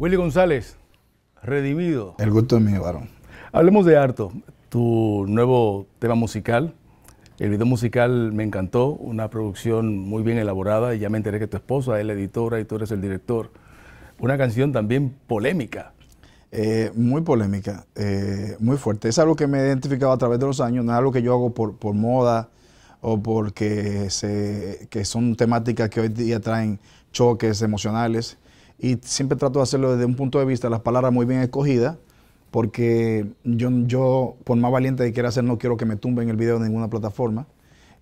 Willy González, redimido. El gusto es mío, varón. Hablemos de Harto, tu nuevo tema musical. El video musical me encantó, una producción muy bien elaborada y ya me enteré que tu esposa es la editora y tú eres el director. Una canción también polémica. Eh, muy polémica, eh, muy fuerte. Es algo que me he identificado a través de los años, no es algo que yo hago por, moda o porque se, son temáticas que hoy día traen choques emocionales y siempre trato de hacerlo desde un punto de vista, las palabras muy bien escogidas, porque yo, yo por más valiente que quiera hacer, no quiero que me tumben el video de ninguna plataforma.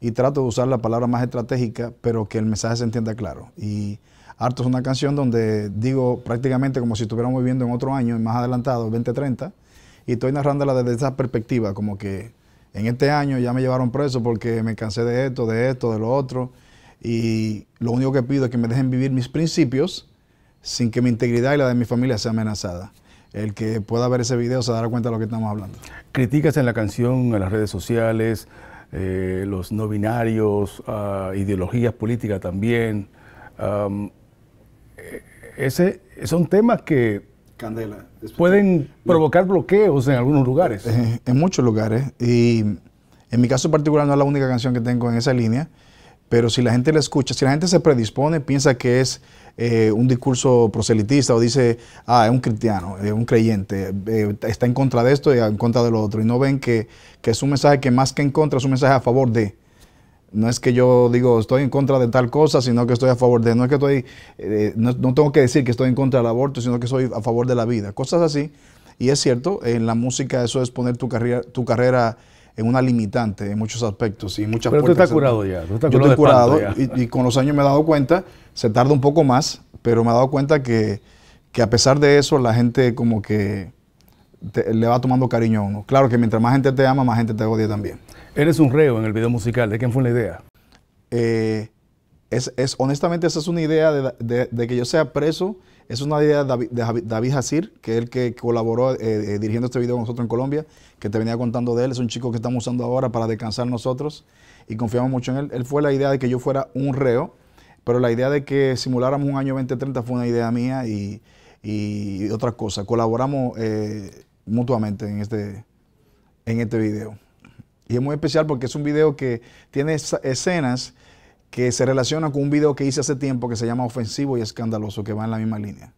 Y trato de usar la palabra más estratégica, pero que el mensaje se entienda claro. Y Harto es una canción donde digo prácticamente como si estuviéramos viviendo en otro año, más adelantado, 2030, y estoy narrándola desde esa perspectiva, como que en este año ya me llevaron preso porque me cansé de esto, de esto, de lo otro, y lo único que pido es que me dejen vivir mis principios sin que mi integridad y la de mi familia sea amenazada. El que pueda ver ese video se dará cuenta de lo que estamos hablando. Criticas en la canción en las redes sociales, eh, los no binarios, ah, ideologías políticas también. Eh, Esos son temas que Candela, pueden provocar bloqueos en algunos lugares. Eh, en muchos lugares. Y en mi caso particular no es la única canción que tengo en esa línea. Pero si la gente la escucha, si la gente se predispone, piensa que es eh, un discurso proselitista o dice, ah, es un cristiano, es eh, un creyente, eh, está en contra de esto y en contra de lo otro. Y no ven que, es un mensaje que más que en contra es un mensaje a favor de. No es que yo digo estoy en contra de tal cosa, sino que estoy a favor de. No es que estoy, no, tengo que decir que estoy en contra del aborto, sino que soy a favor de la vida. Cosas así. Y es cierto, en la música eso es poner tu carrera, tu carrera en una limitante en muchos aspectos y muchas Pero tú estás curado ya, tú estás Yo estoy curado y, con los años me he dado cuenta, se tarda un poco más, pero me he dado cuenta que, a pesar de eso la gente como que le va tomando cariño a uno. Claro que mientras más gente te ama, más gente te odia también. Eres un reo en el video musical, ¿de quién fue la idea? Eh, es, honestamente esa es una idea de que yo sea preso es una idea de David Hasir, que es el que colaboró eh, eh, dirigiendo este video con nosotros en Colombia, que te venía contando de él. Es un chico que estamos usando ahora para descansar nosotros y confiamos mucho en él. Él fue la idea de que yo fuera un reo, pero la idea de que simuláramos un año 2030 fue una idea mía y, otra cosa. Colaboramos eh, mutuamente en este, en este video. Y es muy especial porque es un video que tiene escenas que se relaciona con un video que hice hace tiempo que se llama Ofensivo y Escandaloso, que va en la misma línea.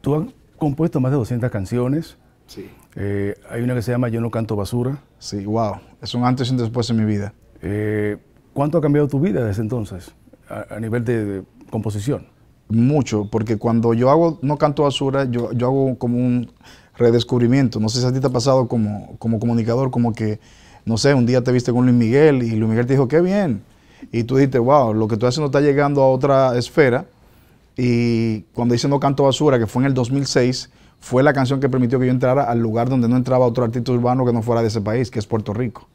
Tú has compuesto más de 200 canciones. Sí. Eh, hay una que se llama Yo no canto basura. Sí, wow. Es un antes y un después en mi vida. Eh, ¿Cuánto ha cambiado tu vida desde entonces a, nivel de, composición? Mucho, porque cuando yo hago No canto basura, yo, hago como un redescubrimiento. No sé si a ti te ha pasado como, como comunicador, como que, no sé, un día te viste con Luis Miguel y Luis Miguel te dijo, qué bien, y tú dijiste, wow, lo que tú haces no está llegando a otra esfera. Y cuando hice No Canto Basura, que fue en el 2006, fue la canción que permitió que yo entrara al lugar donde no entraba otro artista urbano que no fuera de ese país, que es Puerto Rico.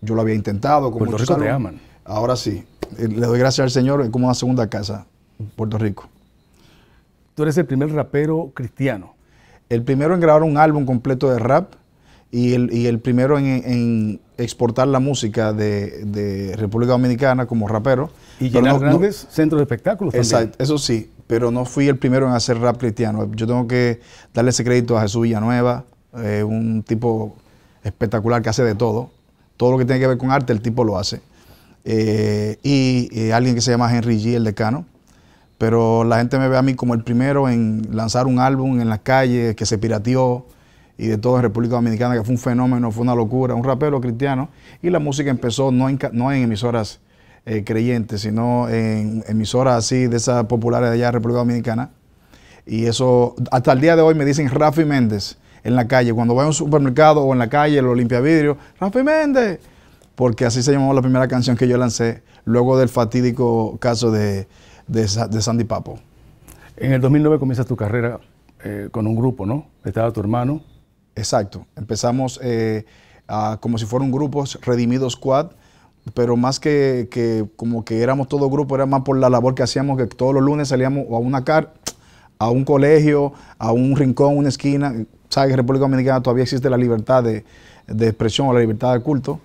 Yo lo había intentado. Con Puerto Rico te aman. Ahora sí. Eh, le doy gracias al Señor, es como una segunda casa, Puerto Rico. Tú eres el primer rapero cristiano. El primero en grabar un álbum completo de rap y el, primero en exportar la música de, República Dominicana como rapero. Y llenar no, grandes centros de espectáculos Exacto, eso sí, pero no fui el primero en hacer rap cristiano. Yo tengo que darle ese crédito a Jesús Villanueva, eh, un tipo espectacular que hace de todo. Todo lo que tiene que ver con arte, el tipo lo hace. Eh, y eh, alguien que se llama Henry G, el decano. Pero la gente me ve a mí como el primero en lanzar un álbum en las calles que se pirateó, y de toda República Dominicana, que fue un fenómeno, fue una locura, un rapero cristiano. Y la música empezó no en, no en emisoras eh, creyentes, sino en emisoras así de esas populares de allá de República Dominicana. Y eso, hasta el día de hoy me dicen Rafi Méndez en la calle. Cuando voy a un supermercado o en la calle, lo limpia vidrio, Rafi Méndez. Porque así se llamó la primera canción que yo lancé, luego del fatídico caso de, de, Sandy Papo. En el 2009 comienzas tu carrera eh, con un grupo, ¿no? Estaba tu hermano, Exacto. Empezamos eh, como si fueran grupos redimidos quad, pero más que, como que éramos todo grupo, era más por la labor que hacíamos, que todos los lunes salíamos a una car, a un colegio, a un rincón, una esquina. Sabes que en República Dominicana todavía existe la libertad de, expresión o la libertad de culto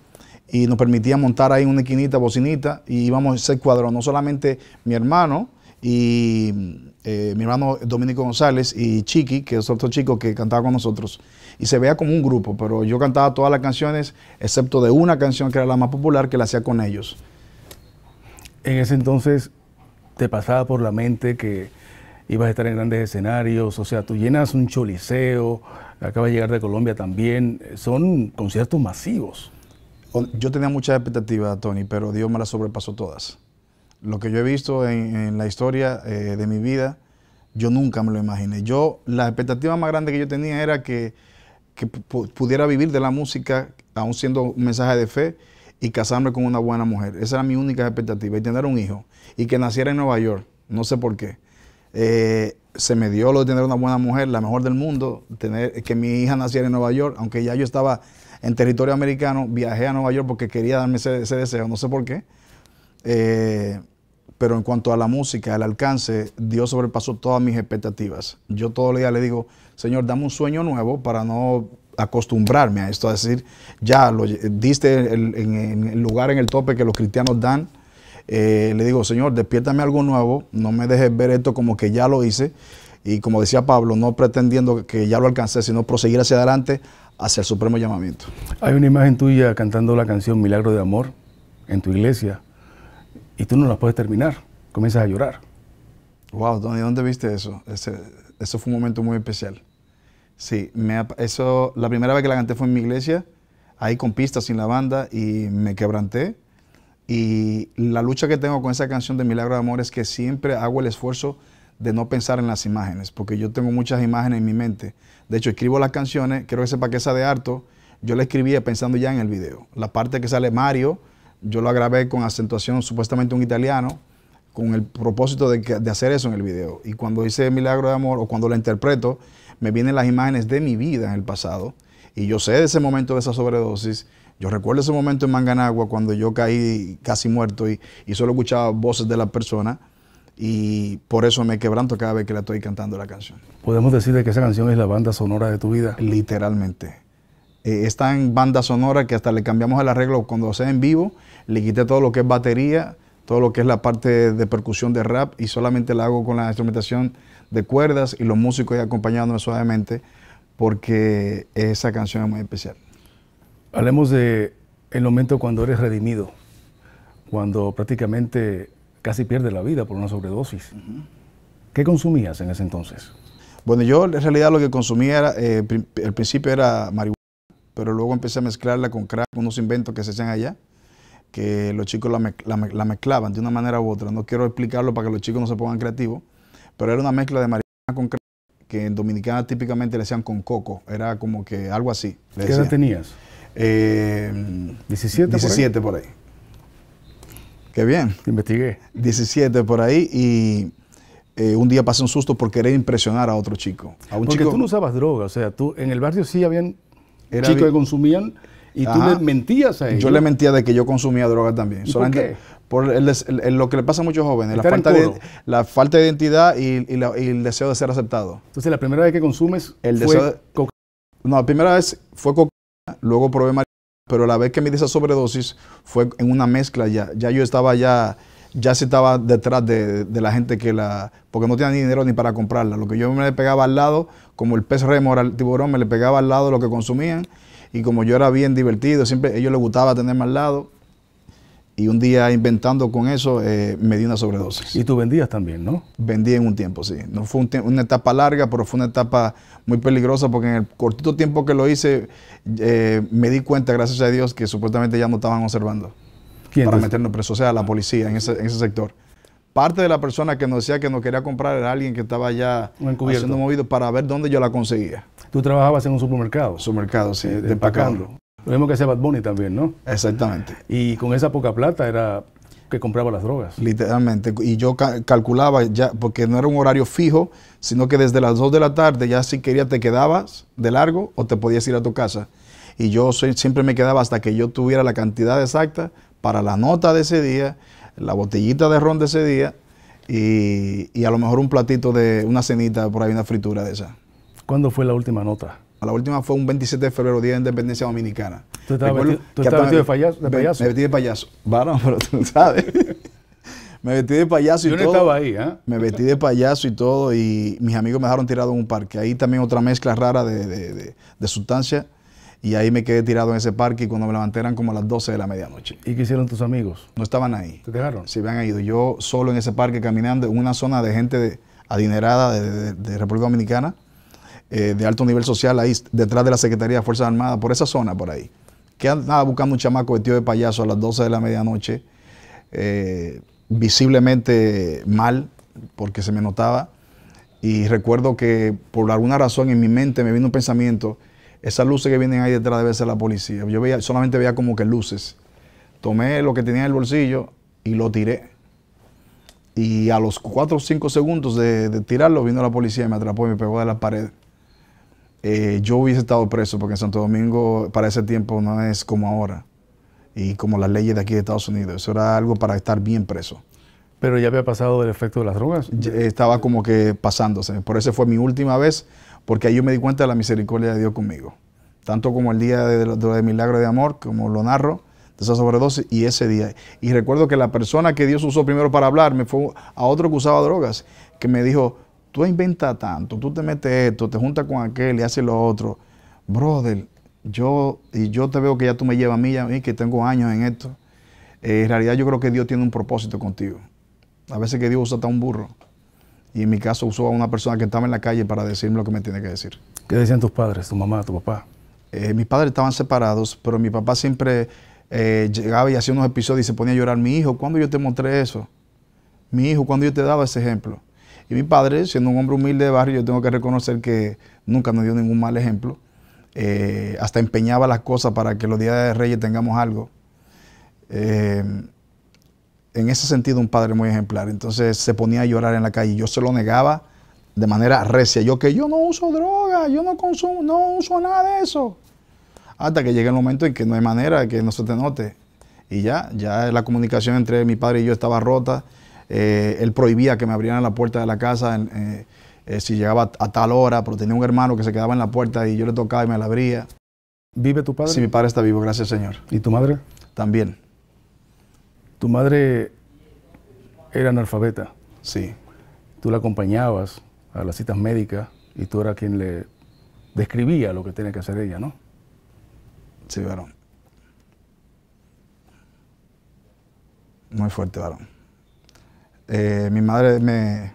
y nos permitía montar ahí una esquinita, bocinita, y íbamos a ese cuadro, no solamente mi hermano y eh, mi hermano Dominico González y Chiqui, que es otro chico que cantaba con nosotros y se veía como un grupo, pero yo cantaba todas las canciones, excepto de una canción que era la más popular, que la hacía con ellos. En ese entonces, ¿te pasaba por la mente que ibas a estar en grandes escenarios? O sea, tú llenas un choliseo, acabas de llegar de Colombia también, son conciertos masivos. Yo tenía muchas expectativas, Tony, pero Dios me las sobrepasó todas. Lo que yo he visto en, la historia eh, de mi vida, yo nunca me lo imaginé. Yo, la expectativa más grande que yo tenía era que que pudiera vivir de la música, aún siendo un mensaje de fe, y casarme con una buena mujer. Esa era mi única expectativa, y tener un hijo, y que naciera en Nueva York, no sé por qué. Eh, se me dio lo de tener una buena mujer, la mejor del mundo, tener, que mi hija naciera en Nueva York, aunque ya yo estaba en territorio americano, viajé a Nueva York porque quería darme ese, deseo, no sé por qué. Eh, pero en cuanto a la música, al alcance, Dios sobrepasó todas mis expectativas. Yo todo el día le digo, Señor, dame un sueño nuevo para no acostumbrarme a esto, a decir, ya, lo, diste en, el lugar en el tope que los cristianos dan. Eh, le digo, Señor, despiértame algo nuevo, no me dejes ver esto como que ya lo hice. Y como decía Pablo, no pretendiendo que ya lo alcancé, sino proseguir hacia adelante hacia el supremo llamamiento. Hay una imagen tuya cantando la canción Milagro de Amor en tu iglesia y tú no la puedes terminar, comienzas a llorar. Wow, ¿dónde, dónde viste eso? eso fue un momento muy especial. Sí, eso, la primera vez que la canté fue en mi iglesia, ahí con pistas, sin la banda, y me quebranté. Y la lucha que tengo con esa canción de Milagro de Amor es que siempre hago el esfuerzo de no pensar en las imágenes, porque yo tengo muchas imágenes en mi mente. De hecho, escribo las canciones, creo que sepa que esa de harto, yo la escribía pensando ya en el video. La parte que sale Mario, yo la grabé con acentuación supuestamente un italiano, con el propósito de, hacer eso en el video. Y cuando hice Milagro de Amor o cuando la interpreto, me vienen las imágenes de mi vida en el pasado. Y yo sé de ese momento de esa sobredosis. Yo recuerdo ese momento en Manganagua cuando yo caí casi muerto y, y solo escuchaba voces de la persona. Y por eso me quebranto cada vez que la estoy cantando la canción. Podemos decir que esa canción es la banda sonora de tu vida. Literalmente. Eh, está en banda sonora que hasta le cambiamos el arreglo cuando sea en vivo. Le quité todo lo que es batería, todo lo que es la parte de percusión de rap y solamente la hago con la instrumentación de cuerdas y los músicos acompañándome suavemente porque esa canción es muy especial. Hablemos de el momento cuando eres redimido, cuando prácticamente casi pierdes la vida por una sobredosis. ¿Qué consumías en ese entonces? Bueno, yo en realidad lo que consumía era, eh, principio era marihuana pero luego empecé a mezclarla con crack, unos inventos que se hacían allá, que los chicos la, mezclaban de una manera u otra. No quiero explicarlo para que los chicos no se pongan creativos, pero era una mezcla de marihuana con crack que en Dominicana típicamente le hacían con coco, era como que algo así. ¿Qué edad tenías? 17. Eh, 17 por ahí. Qué bien. investigué. 17 por ahí y... Eh, un día pasé un susto por querer impresionar a otro chico. A Porque tú no usabas droga, o sea, tú en el barrio sí habían chicos que consumían y tú le mentías a ellos. Yo le mentía de que yo consumía droga también. por, lo que le pasa a muchos jóvenes, la falta, de, identidad y, el deseo de ser aceptado. Entonces, la primera vez que consumes el fue cocaína. No, la primera vez fue cocaína, luego probé marihuana, pero la vez que me di esa sobredosis fue en una mezcla ya. Ya yo estaba ya ya se estaba detrás de, la gente que la... porque no tenía ni dinero ni para comprarla. Lo que yo me le pegaba al lado, como el pez remo era el tiburón, me le pegaba al lado lo que consumían. Y como yo era bien divertido, siempre a ellos les gustaba tenerme al lado. Y un día inventando con eso, eh, me di una sobredosis. Y tú vendías también, ¿no? Vendí en un tiempo, sí. No fue una etapa larga, pero fue una etapa muy peligrosa porque en el cortito tiempo que lo hice, eh, me di cuenta, gracias a Dios, que supuestamente ya no estaban observando para meternos preso, o sea, la policía en ese, sector. Parte de la persona que nos decía que nos quería comprar era alguien que estaba ya haciendo movido para ver dónde yo la conseguía. Tú trabajabas en un supermercado. Supermercado, sí, empacando. Eh, Lo mismo que hacía Bad Bunny también, ¿no? Exactamente. Y con esa poca plata era que compraba las drogas. Literalmente. Y yo calculaba ya, porque no era un horario fijo, sino que desde las 2 de la tarde ya si querías te quedabas de largo o te podías ir a tu casa. Y yo siempre me quedaba hasta que yo tuviera la cantidad exacta para la nota de ese día, la botellita de ron de ese día y, a lo mejor un platito de una cenita, por ahí una fritura de esa. ¿Cuándo fue la última nota? La última fue un 27 de febrero, Día de Independencia Dominicana. ¿Tú estabas vestido, de, payaso, Me, vestí de payaso. Bueno, pero tú sabes. me vestí de payaso y todo. Yo no estaba ahí, ¿eh? Me vestí de payaso y todo y mis amigos me dejaron tirado en un parque. Ahí también otra mezcla rara de, de, de y ahí me quedé tirado en ese parque y cuando me levanté eran como a las 12 de la medianoche. ¿Y qué hicieron tus amigos? No estaban ahí. ¿Te dejaron? me habían ido. Yo solo en ese parque caminando en una zona de gente adinerada de, República Dominicana, eh, de alto nivel social, ahí detrás de la Secretaría de Fuerzas Armadas, por esa zona, por ahí. Que andaba buscando un chamaco tío de payaso a las 12 de la medianoche, eh, visiblemente mal, porque se me notaba. Y recuerdo que por alguna razón en mi mente me vino un pensamiento esas luces que vienen ahí detrás debe ser la policía. Yo veía, solamente veía como que luces. Tomé lo que tenía en el bolsillo y lo tiré. Y a los cuatro o cinco segundos de, tirarlo, vino la policía y me atrapó y me pegó de la pared. Eh, yo hubiese estado preso porque en Santo Domingo para ese tiempo no es como ahora. Y como las leyes de aquí de Estados Unidos. Eso era algo para estar bien preso. Pero ya había pasado del efecto de las drogas. Estaba como que pasándose. Por eso fue mi última vez, porque ahí yo me di cuenta de la misericordia de Dios conmigo. Tanto como el día de, milagro de amor, como lo narro, de esa sobredosis y ese día. Y recuerdo que la persona que Dios usó primero para hablarme fue a otro que usaba drogas, que me dijo, tú inventas tanto, tú te metes esto, te juntas con aquel y haces lo otro. Brother, yo, y yo te veo que ya tú me llevas a mí, a mí que tengo años en esto. Eh, en realidad yo creo que Dios tiene un propósito contigo. A veces que Dios usa hasta un burro. Y en mi caso usó a una persona que estaba en la calle para decirme lo que me tiene que decir. ¿Qué decían tus padres, tu mamá, tu papá? Eh, mis padres estaban separados, pero mi papá siempre eh, llegaba y hacía unos episodios y se ponía a llorar. Mi hijo, ¿cuándo yo te mostré eso? Mi hijo, ¿cuándo yo te daba ese ejemplo? Y mi padre, siendo un hombre humilde de barrio, yo tengo que reconocer que nunca me dio ningún mal ejemplo. Eh, hasta empeñaba las cosas para que los días de Reyes tengamos algo. Eh, en ese sentido un padre muy ejemplar. Entonces se ponía a llorar en la calle y yo se lo negaba de manera recia. Yo que yo no uso droga, yo no consumo, no uso nada de eso. Hasta que llega el momento en que no hay manera que no se te note. Y ya, ya la comunicación entre mi padre y yo estaba rota. Eh, él prohibía que me abrieran la puerta de la casa eh, eh, si llegaba a tal hora, pero tenía un hermano que se quedaba en la puerta y yo le tocaba y me la abría. ¿Vive tu padre? Sí, mi padre está vivo, gracias Señor. ¿Y tu madre? También. Tu madre era analfabeta, sí. Tú la acompañabas a las citas médicas y tú eras quien le describía lo que tenía que hacer ella, ¿no? Sí, varón. Muy fuerte, varón. Eh, mi madre me...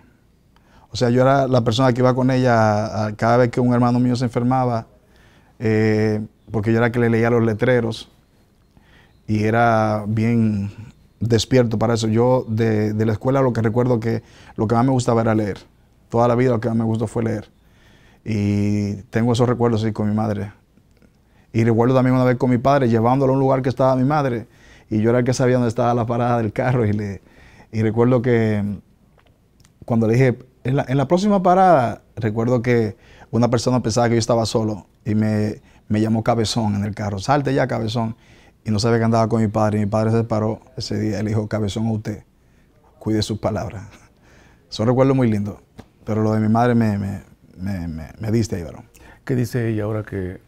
O sea, yo era la persona que iba con ella cada vez que un hermano mío se enfermaba, eh, porque yo era que le leía los letreros y era bien despierto para eso. Yo de, la escuela lo que recuerdo que lo que más me gustaba era leer. Toda la vida lo que más me gustó fue leer. Y tengo esos recuerdos ahí con mi madre. Y recuerdo también una vez con mi padre, llevándolo a un lugar que estaba mi madre. Y yo era el que sabía dónde estaba la parada del carro. Y, le, y recuerdo que mm, cuando le dije, en la, próxima parada, recuerdo que una persona pensaba que yo estaba solo. Y me, me llamó cabezón en el carro. Salte ya, cabezón y no sabía que andaba con mi padre. Y mi padre se paró ese día y dijo, cabezón a usted, cuide sus palabras. Son recuerdo muy lindo. pero lo de mi madre me, me, me, me, diste, ¿Qué dice ella ahora que,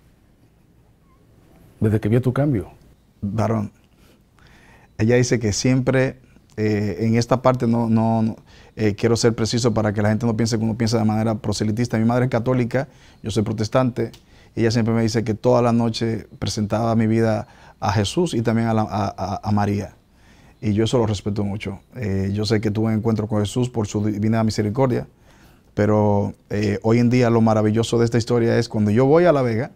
desde que vio tu cambio? Varón, ella dice que siempre, eh, en esta parte no, no, eh, quiero ser preciso para que la gente no piense que uno piensa de manera proselitista. Mi madre es católica, yo soy protestante. Ella siempre me dice que toda la noche presentaba mi vida a Jesús y también a, María. Y yo eso lo respeto mucho. Eh, yo sé que tuve encuentro con Jesús por su divina misericordia, pero eh, hoy en día lo maravilloso de esta historia es cuando yo voy a La Vega,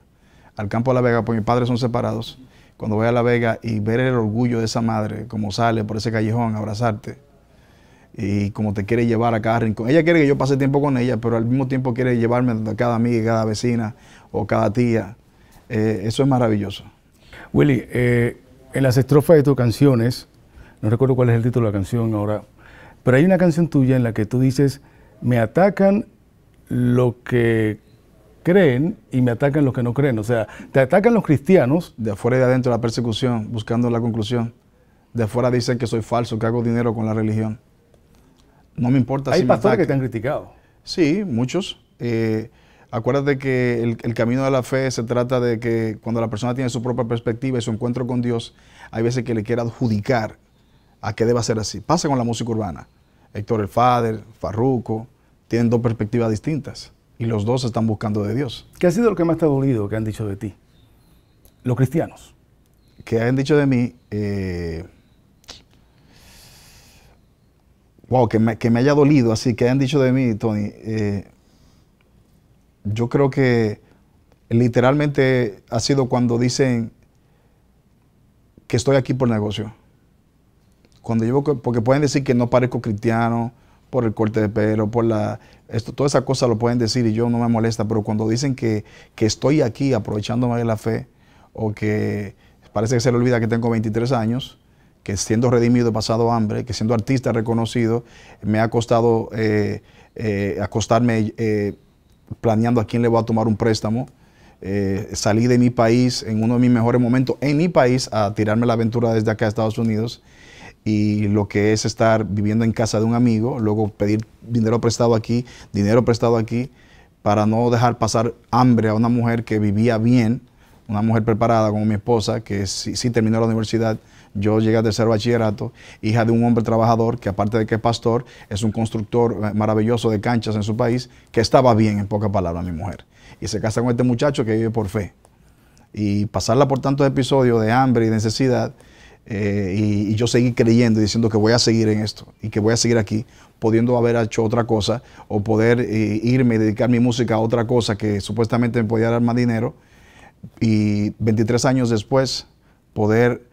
al campo de La Vega, porque mis padres son separados, cuando voy a La Vega y ver el orgullo de esa madre, como sale por ese callejón a abrazarte y como te quiere llevar a cada rincón. Ella quiere que yo pase tiempo con ella, pero al mismo tiempo quiere llevarme a cada amiga, cada vecina o cada tía. Eh, eso es maravilloso. Willy, eh, en las estrofas de tus canciones, no recuerdo cuál es el título de la canción ahora, pero hay una canción tuya en la que tú dices, me atacan lo que creen y me atacan los que no creen. O sea, te atacan los cristianos. De afuera y de adentro la persecución, buscando la conclusión. De afuera dicen que soy falso, que hago dinero con la religión. No me importa hay si me atacan. Hay pastores que te han criticado. Sí, muchos. Eh, Acuérdate que el, camino de la fe se trata de que cuando la persona tiene su propia perspectiva y su encuentro con Dios, hay veces que le quiere adjudicar a que deba ser así. Pasa con la música urbana. Héctor El Fader, Farruco, tienen dos perspectivas distintas y los dos están buscando de Dios. ¿Qué ha sido lo que más te ha dolido que han dicho de ti? Los cristianos. Que han dicho de mí, eh, wow, que me, haya dolido, así que han dicho de mí, Tony. Eh, yo creo que literalmente ha sido cuando dicen que estoy aquí por negocio. Cuando yo, porque pueden decir que no parezco cristiano por el corte de pelo, por la, esto, esas esa cosa lo pueden decir y yo no me molesta, pero cuando dicen que, estoy aquí aprovechándome de la fe o que parece que se le olvida que tengo 23 años, que siendo redimido he pasado hambre, que siendo artista reconocido, me ha costado eh, eh, acostarme eh, planeando a quién le voy a tomar un préstamo. Eh, salí de mi país en uno de mis mejores momentos en mi país a tirarme la aventura desde acá a Estados Unidos y lo que es estar viviendo en casa de un amigo, luego pedir dinero prestado aquí, dinero prestado aquí, para no dejar pasar hambre a una mujer que vivía bien, una mujer preparada como mi esposa, que sí terminó la universidad, yo llegué a tercer bachillerato, hija de un hombre trabajador que aparte de que es pastor, es un constructor eh, maravilloso de canchas en su país, que estaba bien, en pocas palabras, mi mujer. Y se casa con este muchacho que vive por fe. Y pasarla por tantos episodios de hambre y necesidad, eh, y, yo seguí creyendo y diciendo que voy a seguir en esto y que voy a seguir aquí, pudiendo haber hecho otra cosa o poder eh, irme y dedicar mi música a otra cosa que supuestamente me podía dar más dinero. Y 23 años después, poder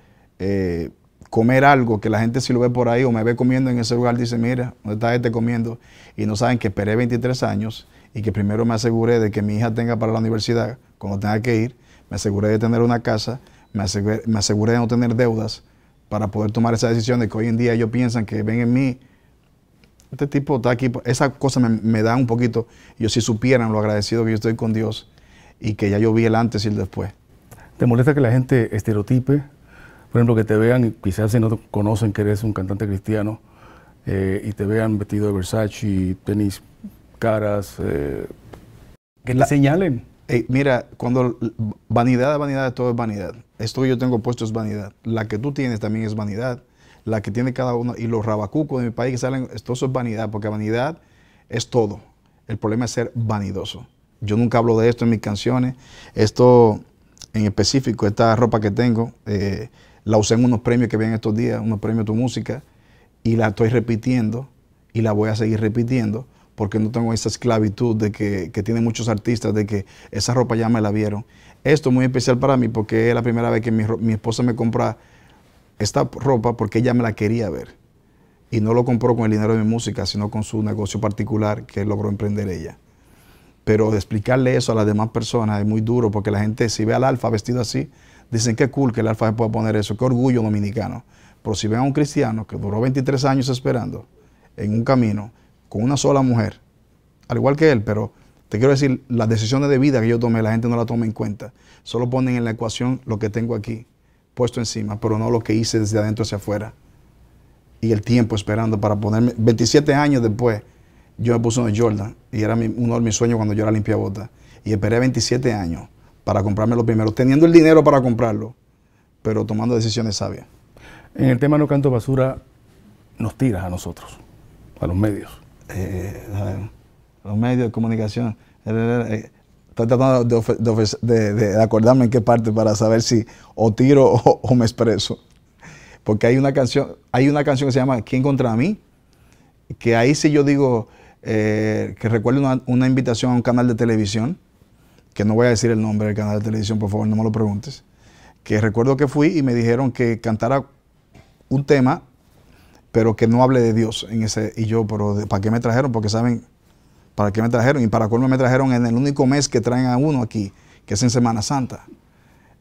eh, comer algo que la gente si lo ve por ahí o me ve comiendo en ese lugar, dice, mira, ¿dónde está este comiendo? Y no saben que esperé 23 años y que primero me aseguré de que mi hija tenga para la universidad cuando tenga que ir, me aseguré de tener una casa, me aseguré, de no tener deudas para poder tomar esas decisiones que hoy en día ellos piensan que ven en mí. Este tipo está aquí, esa cosa me, me da un poquito, yo si supieran lo agradecido que yo estoy con Dios y que ya yo vi el antes y el después. ¿Te molesta que la gente estereotipe por ejemplo, que te vean, quizás si no conocen que eres un cantante cristiano, eh, y te vean vestido de Versace, tenis caras, eh, que la, señalen. Eh, mira, cuando vanidad, vanidad, todo es vanidad. Esto que yo tengo puesto es vanidad. La que tú tienes también es vanidad. La que tiene cada uno, y los rabacucos de mi país que salen, esto es vanidad, porque vanidad es todo. El problema es ser vanidoso. Yo nunca hablo de esto en mis canciones. Esto en específico, esta ropa que tengo, eh, la usé en unos premios que ven estos días, unos premios tu música, y la estoy repitiendo y la voy a seguir repitiendo porque no tengo esa esclavitud de que, que tienen muchos artistas, de que esa ropa ya me la vieron. Esto es muy especial para mí porque es la primera vez que mi, mi esposa me compra esta ropa porque ella me la quería ver. Y no lo compró con el dinero de mi música, sino con su negocio particular que logró emprender ella. Pero de explicarle eso a las demás personas es muy duro porque la gente si ve al alfa vestido así, Dicen que cool que el Alfa pueda poner eso, qué orgullo dominicano. Pero si ven a un cristiano que duró 23 años esperando en un camino con una sola mujer, al igual que él, pero te quiero decir, las decisiones de vida que yo tomé, la gente no la toma en cuenta. Solo ponen en la ecuación lo que tengo aquí, puesto encima, pero no lo que hice desde adentro hacia afuera. Y el tiempo esperando para ponerme. 27 años después, yo me puse una Jordan y era uno de mis sueños cuando yo era bota, Y esperé 27 años para comprarme los primeros, teniendo el dinero para comprarlo, pero tomando decisiones sabias. En el tema No Canto Basura, nos tiras a nosotros, a los medios. Eh, a los medios de comunicación. Eh, eh, estoy tratando de, acordarme en qué parte para saber si o tiro o, me expreso. Porque hay una canción, hay una canción que se llama ¿Quién contra mí? Que ahí si yo digo que recuerdo una invitación a un canal de televisión que no voy a decir el nombre del canal de televisión, por favor, no me lo preguntes, que recuerdo que fui y me dijeron que cantara un tema, pero que no hable de Dios en ese, y yo, pero ¿para qué me trajeron? Porque saben, ¿para qué me trajeron? Y para cuál me trajeron en el único mes que traen a uno aquí, que es en Semana Santa.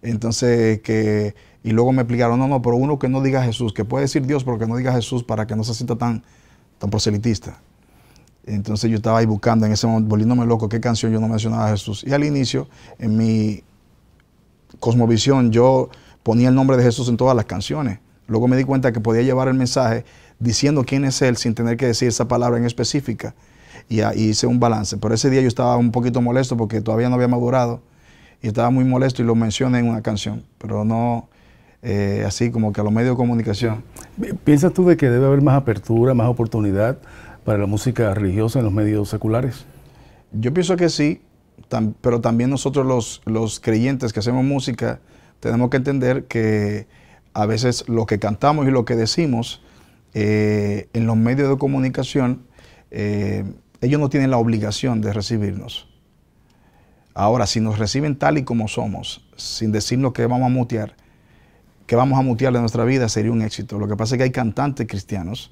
Entonces, que, y luego me explicaron, no, no, pero uno que no diga Jesús, que puede decir Dios, pero que no diga Jesús para que no se sienta tan, tan proselitista. Entonces yo estaba ahí buscando en ese momento, volviéndome loco, qué canción yo no mencionaba a Jesús. Y al inicio, en mi cosmovisión, yo ponía el nombre de Jesús en todas las canciones. Luego me di cuenta que podía llevar el mensaje diciendo quién es Él sin tener que decir esa palabra en específica. Y, ahí hice un balance. Pero ese día yo estaba un poquito molesto porque todavía no había madurado. Y estaba muy molesto y lo mencioné en una canción. Pero no, eh, así como que a los medios de comunicación. ¿Piensas tú de que debe haber más apertura, más oportunidad para la música religiosa en los medios seculares? Yo pienso que sí, pero también nosotros los, creyentes que hacemos música tenemos que entender que a veces lo que cantamos y lo que decimos eh, en los medios de comunicación, eh, ellos no tienen la obligación de recibirnos. Ahora, si nos reciben tal y como somos, sin decirnos que vamos a mutear, que vamos a mutear de nuestra vida, sería un éxito. Lo que pasa es que hay cantantes cristianos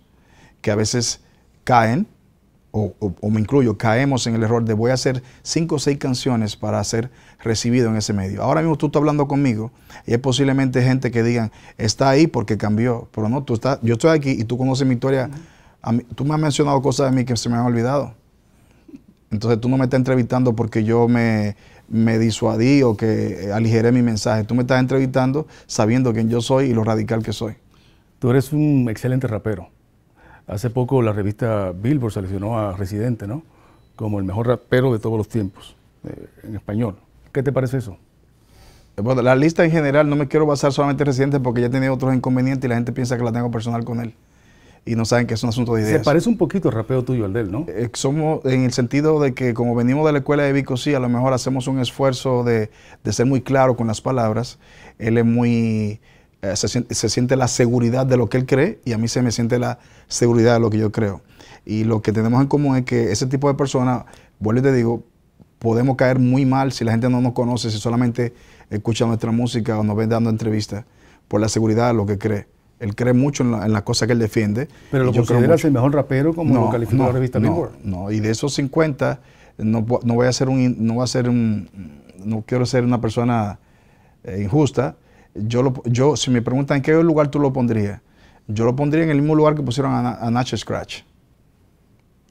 que a veces caen, o, me incluyo, caemos en el error de voy a hacer cinco o seis canciones para ser recibido en ese medio. Ahora mismo tú estás hablando conmigo y es posiblemente gente que digan, está ahí porque cambió, pero no, tú estás, yo estoy aquí y tú conoces mi historia, tú me has mencionado cosas de mí que se me han olvidado. Entonces tú no me estás entrevistando porque yo me, me disuadí o que aligeré mi mensaje. Tú me estás entrevistando sabiendo quién yo soy y lo radical que soy. Tú eres un excelente rapero Hace poco la revista Billboard seleccionó a Residente, ¿no? Como el mejor rapero de todos los tiempos, eh, en español. ¿Qué te parece eso? Bueno, la lista en general no me quiero basar solamente en Residente porque ya tenía otros inconvenientes y la gente piensa que la tengo personal con él. Y no saben que es un asunto de ideas. Se parece un poquito el rapeo tuyo al de él, ¿no? Eh, somos en el sentido de que como venimos de la escuela de Vico, sí, a lo mejor hacemos un esfuerzo de, de ser muy claro con las palabras. Él es muy eh, se, siente la seguridad de lo que él cree y a mí se me siente la seguridad de lo que yo creo. Y lo que tenemos en común es que ese tipo de personas, vuelvo y te digo, podemos caer muy mal si la gente no nos conoce, si solamente escucha nuestra música o nos ven dando entrevistas, por la seguridad de lo que cree. Él cree mucho en, las cosas que él defiende. ¿Pero lo consideras el mejor rapero como lo calificó la revista Billboard? No, y de esos 50, no, voy a ser un... No a ser un, no quiero ser una persona eh, injusta, yo, lo, yo si me preguntan en qué lugar tú lo pondrías, yo lo pondría en el mismo lugar que pusieron a, a Nacho Scratch.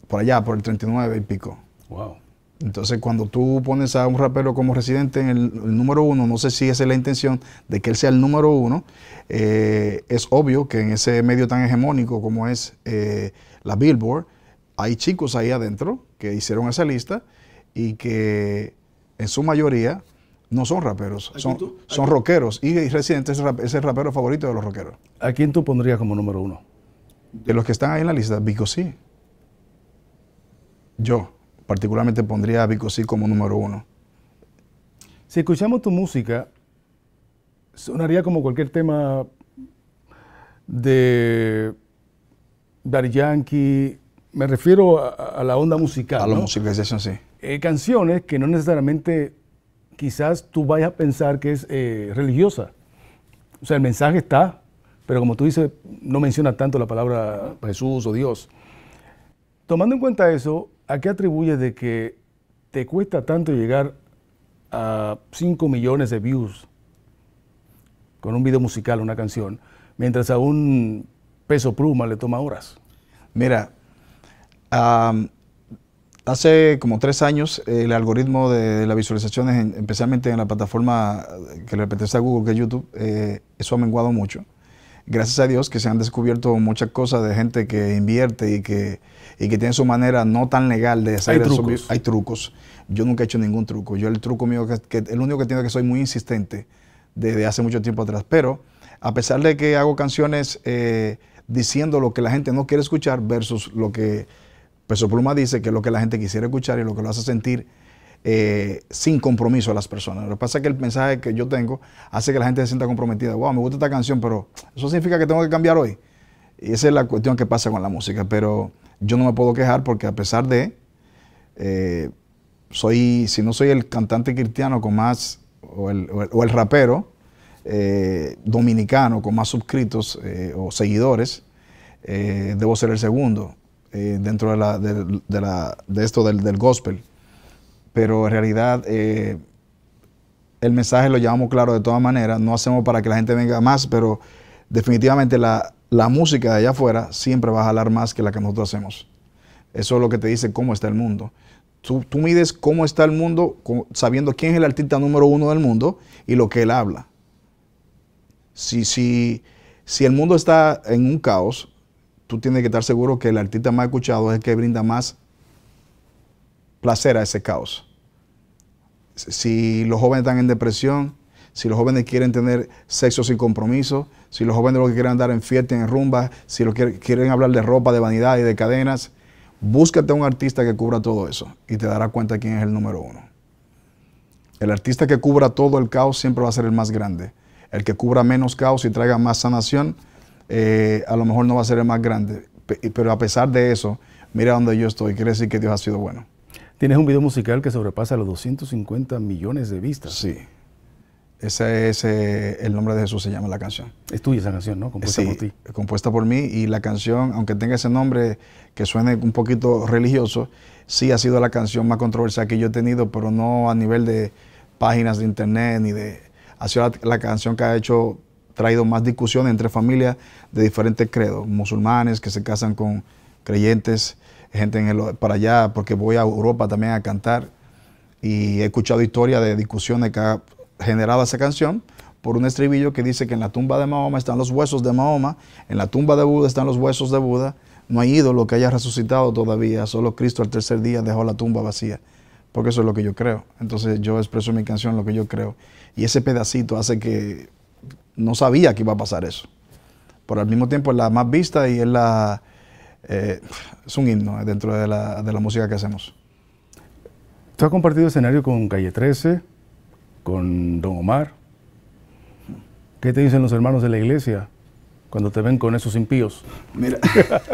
Por allá, por el 39 y pico. Wow. Entonces, cuando tú pones a un rapero como residente en el, número uno, no sé si esa es la intención de que él sea el número uno, eh, es obvio que en ese medio tan hegemónico como es eh, la Billboard, hay chicos ahí adentro que hicieron esa lista y que en su mayoría no son raperos, son, rockeros. Y Resident es, el rapero favorito de los rockeros. ¿A quién tú pondrías como número uno? De los que están ahí en la lista, Bico sí. Yo particularmente pondría a Bico sí como número uno. Si escuchamos tu música, sonaría como cualquier tema de dar Yankee, me refiero a, la onda musical. A la musicalización, sí. Eh, canciones que no necesariamente quizás tú vayas a pensar que es eh, religiosa. O sea, el mensaje está, pero como tú dices, no menciona tanto la palabra Jesús o Dios. Tomando en cuenta eso, ¿a qué atribuyes de que te cuesta tanto llegar a 5 millones de views con un video musical, una canción, mientras a un peso pluma le toma horas? Mira, Hace como tres años el algoritmo de las visualizaciones, especialmente en la plataforma que le pertenece a Google, que es YouTube, eh, eso ha menguado mucho. Gracias a Dios que se han descubierto muchas cosas de gente que invierte y que, que tiene su manera no tan legal de hacer Hay trucos. Hay trucos. Yo nunca he hecho ningún truco. Yo el truco mío, que, que el único que tengo es que soy muy insistente desde hace mucho tiempo atrás. Pero a pesar de que hago canciones eh, diciendo lo que la gente no quiere escuchar versus lo que Peso Pluma dice que es lo que la gente quisiera escuchar y lo que lo hace sentir eh, sin compromiso a las personas. Lo que pasa es que el mensaje que yo tengo hace que la gente se sienta comprometida. Wow, me gusta esta canción, pero eso significa que tengo que cambiar hoy. Y esa es la cuestión que pasa con la música. Pero yo no me puedo quejar porque a pesar de, eh, soy, si no soy el cantante cristiano con más, o el, rapero eh, dominicano con más suscritos o seguidores, debo ser el segundo. Eh, dentro de, esto del, gospel. Pero en realidad eh, el mensaje lo llevamos claro de todas maneras. No hacemos para que la gente venga más, pero definitivamente la, música de allá afuera siempre va a jalar más que la que nosotros hacemos. Eso es lo que te dice cómo está el mundo. Tú, mides cómo está el mundo sabiendo quién es el artista número uno del mundo y lo que él habla. Si, si, si el mundo está en un caos, tú tienes que estar seguro que el artista más escuchado es el que brinda más placer a ese caos. Si los jóvenes están en depresión, si los jóvenes quieren tener sexo sin compromiso, si los jóvenes lo que quieren andar en fiesta, en rumbas, si lo quieren hablar de ropa, de vanidad y de cadenas, búscate un artista que cubra todo eso y te darás cuenta quién es el número uno. El artista que cubra todo el caos siempre va a ser el más grande. El que cubra menos caos y traiga más sanación eh, a lo mejor no va a ser el más grande. Pero a pesar de eso, mira donde yo estoy. Quiere decir que Dios ha sido bueno. Tienes un video musical que sobrepasa los 250 millones de vistas. Sí. Ese es el nombre de Jesús, se llama la canción. Es tuya esa canción, ¿no? Compuesta por ti. Compuesta por mí y la canción, aunque tenga ese nombre que suene un poquito religioso, sí ha sido la canción más controversial que yo he tenido, pero no a nivel de páginas de internet ni de. Ha sido la, la canción que ha hecho traído más discusión entre familias de diferentes credos, musulmanes que se casan con creyentes, gente para allá, porque voy a Europa también a cantar y he escuchado historias de discusiones que ha generado esa canción por un estribillo que dice que en la tumba de Mahoma están los huesos de Mahoma, en la tumba de Buda están los huesos de Buda, no hay ídolo que haya resucitado todavía, solo Cristo al tercer día dejó la tumba vacía, porque eso es lo que yo creo. Entonces yo expreso en mi canción lo que yo creo. Y ese pedacito hace que no sabía que iba a pasar eso. Pero al mismo tiempo es la más vista y es la... Eh, es un himno eh, dentro de la, música que hacemos. Tú has compartido escenario con Calle 13, con Don Omar. ¿Qué te dicen los hermanos de la iglesia cuando te ven con esos impíos? Mira.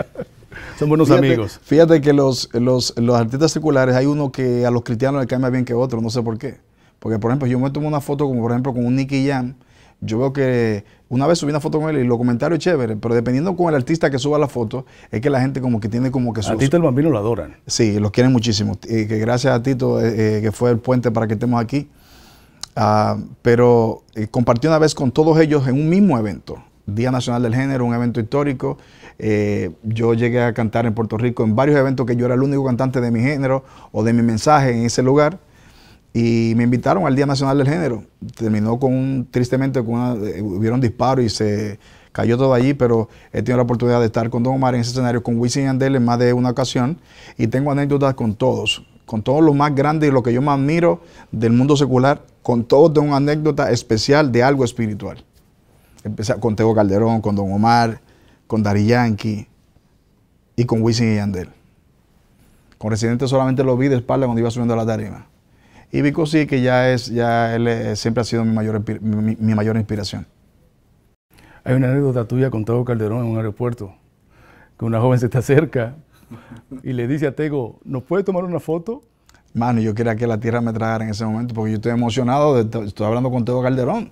Son buenos amigos. Fíjate que los, los, artistas seculares, hay uno que a los cristianos le cae más bien que otro, no sé por qué. Porque, por ejemplo, yo me tomo una foto, como por ejemplo, con un Nicky Jam, yo veo que una vez subí una foto con él y los comentarios chévere, pero dependiendo con el artista que suba la foto, es que la gente como que tiene como que su... A Tito el Bambino lo adoran. Sí, los quieren muchísimo. Y que gracias a Tito, eh, eh, que fue el puente para que estemos aquí. Ah, pero eh, compartí una vez con todos ellos en un mismo evento. Día Nacional del Género, un evento histórico. yo llegué a cantar en Puerto Rico en varios eventos que yo era el único cantante de mi género o de mi mensaje en ese lugar y me invitaron al Día Nacional del Género. Terminó con un, tristemente, con una, eh, hubieron disparos y se cayó todo allí, pero he tenido la oportunidad de estar con Don Omar en ese escenario, con Wisin y Andel en más de una ocasión, y tengo anécdotas con todos, con todos los más grandes y lo que yo más admiro del mundo secular, con todos de una anécdota especial de algo espiritual. Empecé con Teo Calderón, con Don Omar, con Dari Yankee y con Wisin y Andel. Con Residente solamente lo vi de espalda cuando iba subiendo a la tarima y Vico sí, que ya es, ya él eh, siempre ha sido mi mayor, mi, mayor inspiración. Hay una anécdota tuya con Tego Calderón en un aeropuerto, que una joven se está cerca y le dice a Tego, ¿nos puede tomar una foto? Mano, yo quería que la tierra me tragara en ese momento, porque yo estoy emocionado, estoy hablando con Tego Calderón.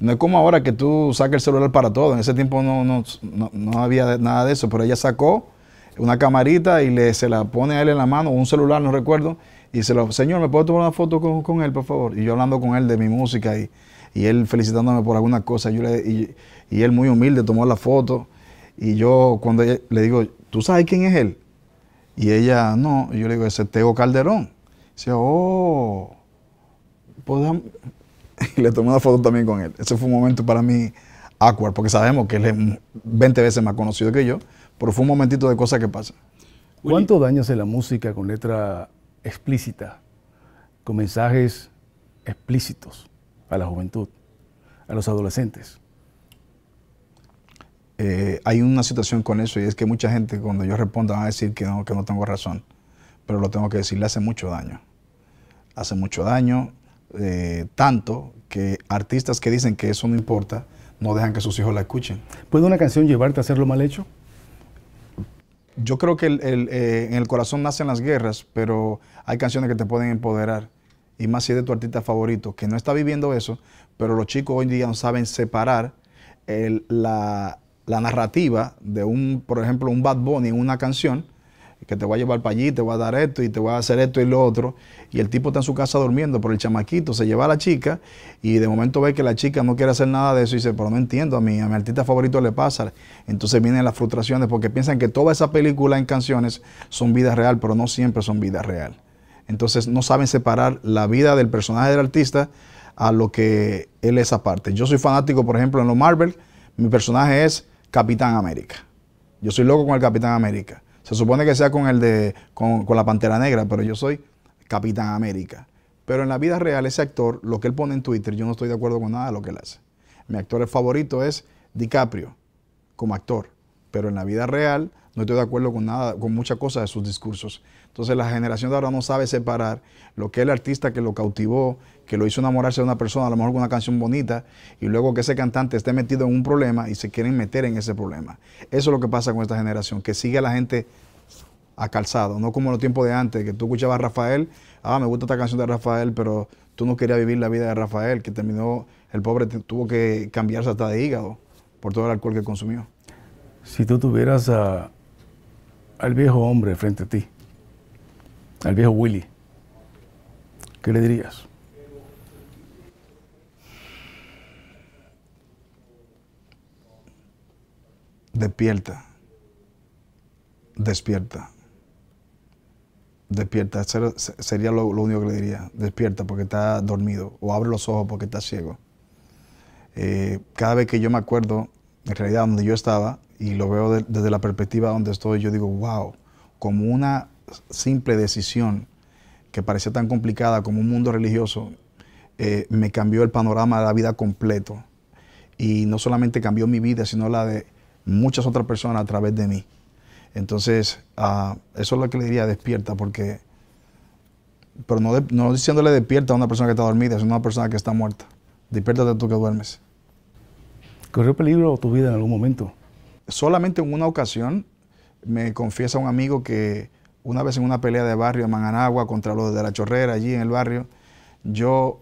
No es como ahora que tú sacas el celular para todo, en ese tiempo no, no, no había nada de eso, pero ella sacó una camarita y le, se la pone a él en la mano, un celular, no recuerdo, y se lo, señor, ¿me puedo tomar una foto con, él, por favor? Y yo hablando con él de mi música y, él felicitándome por alguna cosa. Yo le, y, él muy humilde tomó la foto. Y yo cuando le digo, ¿tú sabes quién es él? Y ella, no. yo le digo, ese Teo Calderón. Y dice, oh, ¿podemos? Y le tomé una foto también con él. Ese fue un momento para mí awkward, porque sabemos que él es 20 veces más conocido que yo, pero fue un momentito de cosas que pasan. ¿Cuánto daña se la música con letra explícita, con mensajes explícitos a la juventud, a los adolescentes. Eh, hay una situación con eso y es que mucha gente cuando yo respondo va a decir que no, que no tengo razón, pero lo tengo que decir, le hace mucho daño. Hace mucho daño, eh, tanto que artistas que dicen que eso no importa, no dejan que sus hijos la escuchen. ¿Puede una canción llevarte a hacer lo mal hecho? yo creo que eh, en el corazón nacen las guerras, pero hay canciones que te pueden empoderar. Y más si es de tu artista favorito, que no está viviendo eso, pero los chicos hoy en día no saben separar la, la, narrativa de un, por ejemplo, un Bad Bunny en una canción que te voy a llevar para allí, te voy a dar esto y te voy a hacer esto y lo otro. Y el tipo está en su casa durmiendo, pero el chamaquito se lleva a la chica y de momento ve que la chica no quiere hacer nada de eso y dice, pero no entiendo, a mi, a mi artista favorito le pasa. Entonces vienen las frustraciones porque piensan que toda esa película en canciones son vida real, pero no siempre son vida real. Entonces no saben separar la vida del personaje del artista a lo que él es aparte. Yo soy fanático, por ejemplo, en los Marvel, mi personaje es Capitán América. Yo soy loco con el Capitán América se supone que sea con el de con, con la Pantera Negra, pero yo soy Capitán América. Pero en la vida real, ese actor, lo que él pone en Twitter, yo no estoy de acuerdo con nada de lo que él hace. Mi actor favorito es DiCaprio, como actor. Pero en la vida real, no estoy de acuerdo con nada, con muchas cosas de sus discursos. Entonces la generación de ahora no sabe separar lo que es el artista que lo cautivó, que lo hizo enamorarse de una persona, a lo mejor con una canción bonita, y luego que ese cantante esté metido en un problema y se quieren meter en ese problema. Eso es lo que pasa con esta generación, que sigue a la gente a calzado, no como en los tiempos de antes, que tú escuchabas a Rafael, ah, me gusta esta canción de Rafael, pero tú no querías vivir la vida de Rafael, que terminó, el pobre tuvo que cambiarse hasta de hígado por todo el alcohol que consumió. Si tú tuvieras al viejo hombre frente a ti, al viejo Willy, ¿qué le dirías? Despierta, despierta, despierta. Sería lo, único que le diría. Despierta porque está dormido o abre los ojos porque está ciego. Eh, cada vez que yo me acuerdo, en realidad, donde yo estaba y lo veo desde la perspectiva donde estoy, yo digo, wow, como una simple decisión, que parecía tan complicada como un mundo religioso, eh, me cambió el panorama de la vida completo. Y no solamente cambió mi vida, sino la de muchas otras personas a través de mí. Entonces, ah, eso es lo que le diría despierta, porque, pero no, no diciéndole despierta a una persona que está dormida, sino a una persona que está muerta. Despiértate tú que duermes. ¿Corrió peligro tu vida en algún momento? Solamente en una ocasión me confiesa un amigo que una vez en una pelea de barrio en Mananagua contra los de la Chorrera, allí en el barrio, yo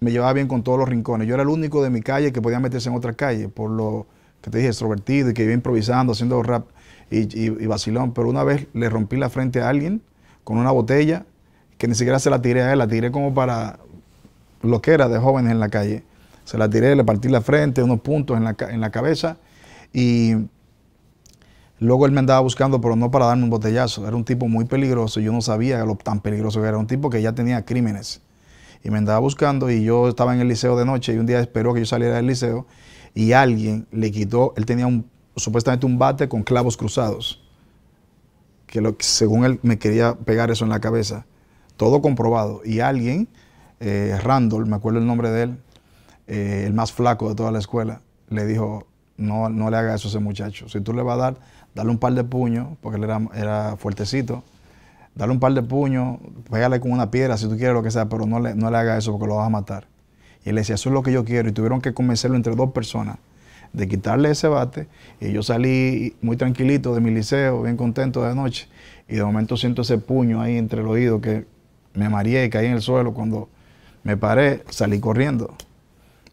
me llevaba bien con todos los rincones. Yo era el único de mi calle que podía meterse en otra calle, por lo que te dije, extrovertido y que iba improvisando, haciendo rap y, y, vacilón. Pero una vez le rompí la frente a alguien con una botella que ni siquiera se la tiré a él, la tiré como para lo que era de jóvenes en la calle. Se la tiré, le partí la frente, unos puntos en la, en la cabeza y Luego él me andaba buscando, pero no para darme un botellazo. Era un tipo muy peligroso. Yo no sabía lo tan peligroso que era. Un tipo que ya tenía crímenes. Y me andaba buscando y yo estaba en el liceo de noche y un día esperó que yo saliera del liceo y alguien le quitó, él tenía un, supuestamente un bate con clavos cruzados. Que lo, según él me quería pegar eso en la cabeza. Todo comprobado. Y alguien, eh, Randall, me acuerdo el nombre de él, eh, el más flaco de toda la escuela, le dijo, no, no le haga eso a ese muchacho. Si tú le vas a dar, dale un par de puños, porque él era, fuertecito, dale un par de puños, pégale con una piedra si tú quieres, lo que sea, pero no le, no le haga eso porque lo vas a matar. Y él decía, eso es lo que yo quiero. Y tuvieron que convencerlo entre dos personas de quitarle ese bate. Y yo salí muy tranquilito de mi liceo, bien contento de noche. Y de momento siento ese puño ahí entre el oído que me mareé y caí en el suelo. Cuando me paré, salí corriendo.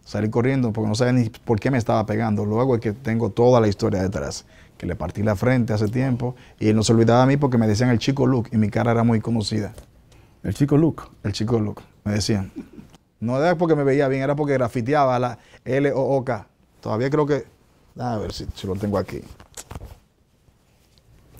Salí corriendo porque no sabía ni por qué me estaba pegando. Luego es que tengo toda la historia detrás que le partí la frente hace tiempo, y él no se olvidaba a mí porque me decían el chico look y mi cara era muy conocida. ¿El chico look? El chico look, me decían. No era porque me veía bien, era porque grafiteaba la L-O-O-K. Todavía creo que... A ver si, lo tengo aquí. ¿Y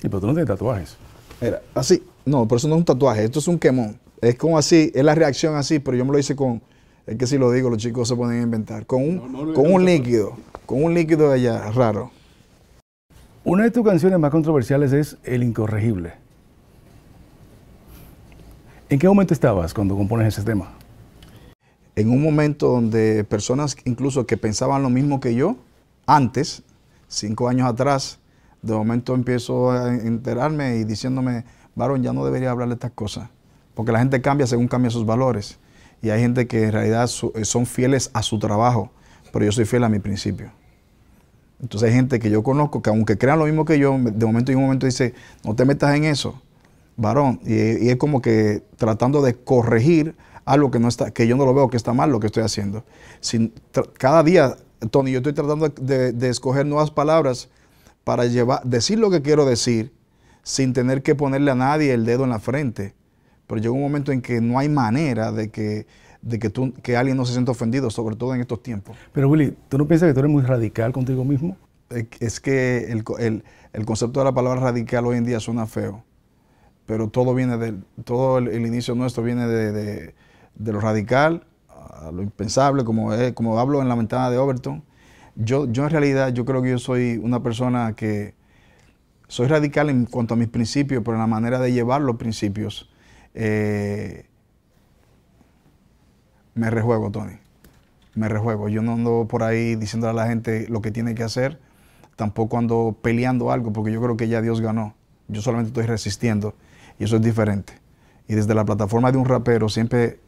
pero tú no tienes tatuajes? Era así. No, pero eso no es un tatuaje, esto es un quemón. Es como así, es la reacción así, pero yo me lo hice con... Es que si lo digo, los chicos se pueden inventar. Con un, con un líquido, con un líquido de allá, raro. Una de tus canciones más controversiales es El Incorregible. ¿En qué momento estabas cuando compones ese tema? En un momento donde personas incluso que pensaban lo mismo que yo, antes, cinco años atrás, de momento empiezo a enterarme y diciéndome, varón, ya no debería hablar de estas cosas, porque la gente cambia según cambia sus valores. Y hay gente que en realidad eh, son fieles a su trabajo, pero yo soy fiel a mi principio. Entonces hay gente que yo conozco que aunque crean lo mismo que yo, de momento y un momento dice, no te metas en eso, varón. Y, es como que tratando de corregir algo que, no está, que yo no lo veo que está mal lo que estoy haciendo. cada día, Tony, yo estoy tratando de, de, escoger nuevas palabras para llevar, decir lo que quiero decir sin tener que ponerle a nadie el dedo en la frente. Pero llega un momento en que no hay manera de que de que, tú, que alguien no se sienta ofendido, sobre todo en estos tiempos. Pero Willy, ¿tú no piensas que tú eres muy radical contigo mismo? Es que el, concepto de la palabra radical hoy en día suena feo, pero todo viene del, todo el, inicio nuestro viene de, lo radical a lo impensable, como, como hablo en la ventana de Overton. Yo, yo en realidad, yo creo que yo soy una persona que soy radical en cuanto a mis principios, pero en la manera de llevar los principios. Eh, me rejuego, Tony. Me rejuego. Yo no ando por ahí diciendo a la gente lo que tiene que hacer, tampoco ando peleando algo, porque yo creo que ya Dios ganó. Yo solamente estoy resistiendo y eso es diferente. Y desde la plataforma de un rapero, siempre,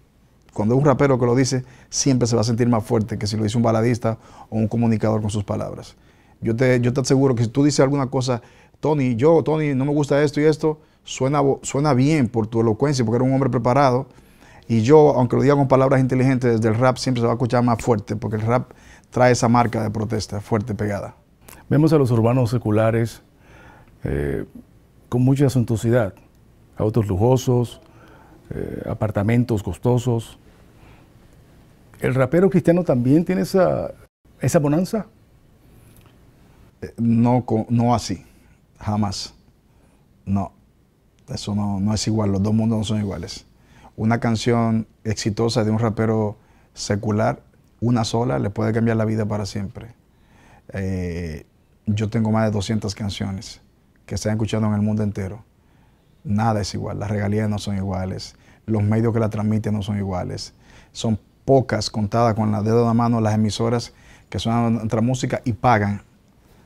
cuando es un rapero que lo dice, siempre se va a sentir más fuerte que si lo dice un baladista o un comunicador con sus palabras. Yo te, yo te aseguro que si tú dices alguna cosa, Tony, yo, Tony, no me gusta esto y esto, suena, suena bien por tu elocuencia, porque era un hombre preparado, y yo, aunque lo diga con palabras inteligentes, desde el rap siempre se va a escuchar más fuerte, porque el rap trae esa marca de protesta fuerte, pegada. Vemos a los urbanos seculares eh, con mucha suntuosidad, autos lujosos, eh, apartamentos costosos. ¿El rapero cristiano también tiene esa, esa bonanza? Eh, no, no así, jamás. No, eso no, no es igual, los dos mundos no son iguales una canción exitosa de un rapero secular, una sola, le puede cambiar la vida para siempre. Eh, yo tengo más de 200 canciones que se han escuchado en el mundo entero. Nada es igual, las regalías no son iguales, los medios que la transmiten no son iguales. Son pocas, contadas con la dedo de la mano, las emisoras que suenan nuestra música y pagan.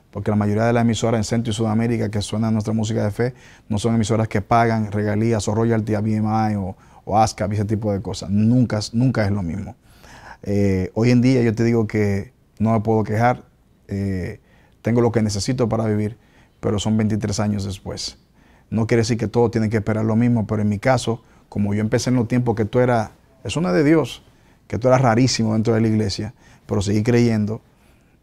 Porque la mayoría de las emisoras en Centro y Sudamérica que suenan nuestra música de fe no son emisoras que pagan regalías o royalty a BMI o, o ASCAP y ese tipo de cosas. Nunca, nunca es lo mismo. Eh, hoy en día yo te digo que no me puedo quejar, eh, tengo lo que necesito para vivir, pero son 23 años después. No quiere decir que todos tienen que esperar lo mismo, pero en mi caso, como yo empecé en los tiempos que tú eras, es una de Dios, que tú eras rarísimo dentro de la iglesia, pero seguí creyendo.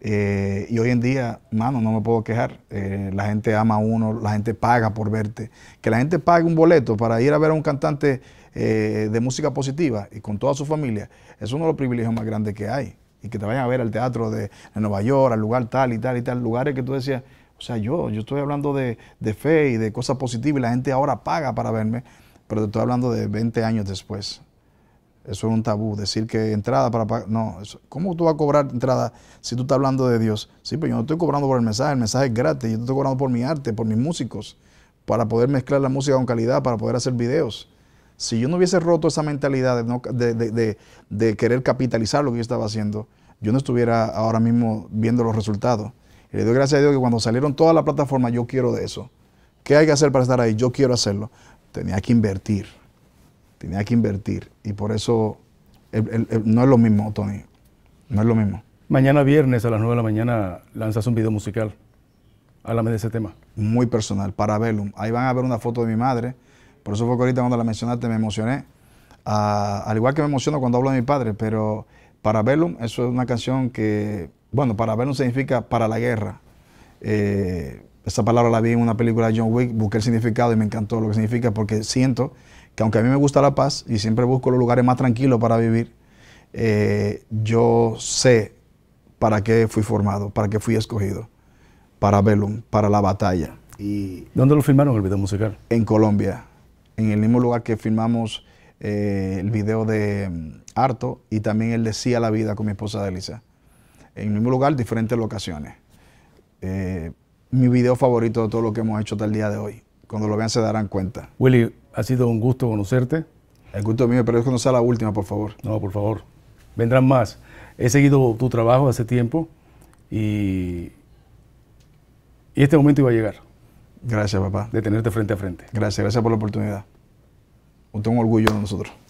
Eh, y hoy en día, mano, no me puedo quejar. la gente ama a uno, la gente paga por verte. Que la gente pague un boleto para ir a ver a un cantante eh, de música positiva y con toda su familia, es uno de los privilegios más grandes que hay. Y que te vayan a ver al teatro de, Nueva York, al lugar tal y tal y tal, lugares que tú decías, o sea, yo, yo estoy hablando de, fe y de cosas positivas y la gente ahora paga para verme, pero te estoy hablando de 20 años después. Eso es un tabú, decir que entrada para pagar. No, ¿cómo tú vas a cobrar entrada si tú estás hablando de Dios? Sí, pero yo no estoy cobrando por el mensaje, el mensaje es gratis, yo estoy cobrando por mi arte, por mis músicos, para poder mezclar la música con calidad, para poder hacer videos. Si yo no hubiese roto esa mentalidad de, querer capitalizar lo que yo estaba haciendo, yo no estuviera ahora mismo viendo los resultados. Y le doy gracias a Dios que cuando salieron todas las plataformas, yo quiero de eso. ¿Qué hay que hacer para estar ahí? Yo quiero hacerlo. Tenía que invertir. Tenía que invertir. Y por eso no es lo mismo, Tony. No es lo mismo. Mañana viernes a las 9 de la mañana lanzas un video musical. Háblame de ese tema. Muy personal, para Velum. Ahí van a ver una foto de mi madre por eso fue que ahorita cuando la mencionaste me emocioné. al igual que me emociono cuando hablo de mi padre, pero para Bellum, eso es una canción que, bueno, para Bellum significa para la guerra. Eh, esa palabra la vi en una película de John Wick, busqué el significado y me encantó lo que significa porque siento que aunque a mí me gusta la paz y siempre busco los lugares más tranquilos para vivir, eh, yo sé para qué fui formado, para qué fui escogido, para Belum, para la batalla. Y ¿Dónde lo filmaron el video musical? En Colombia en el mismo lugar que filmamos eh, el video de Harto mm, y también el decía la Vida con mi esposa Delisa. En el mismo lugar, diferentes locaciones. Eh, mi video favorito de todo lo que hemos hecho hasta el día de hoy. Cuando lo vean se darán cuenta. Willy, ha sido un gusto conocerte. El gusto mío, pero es que no sea la última, por favor. No, por favor. Vendrán más. He seguido tu trabajo hace tiempo y este momento iba a llegar. Gracias, papá. De tenerte frente a frente. Gracias, gracias por la oportunidad. Un orgullo de nosotros.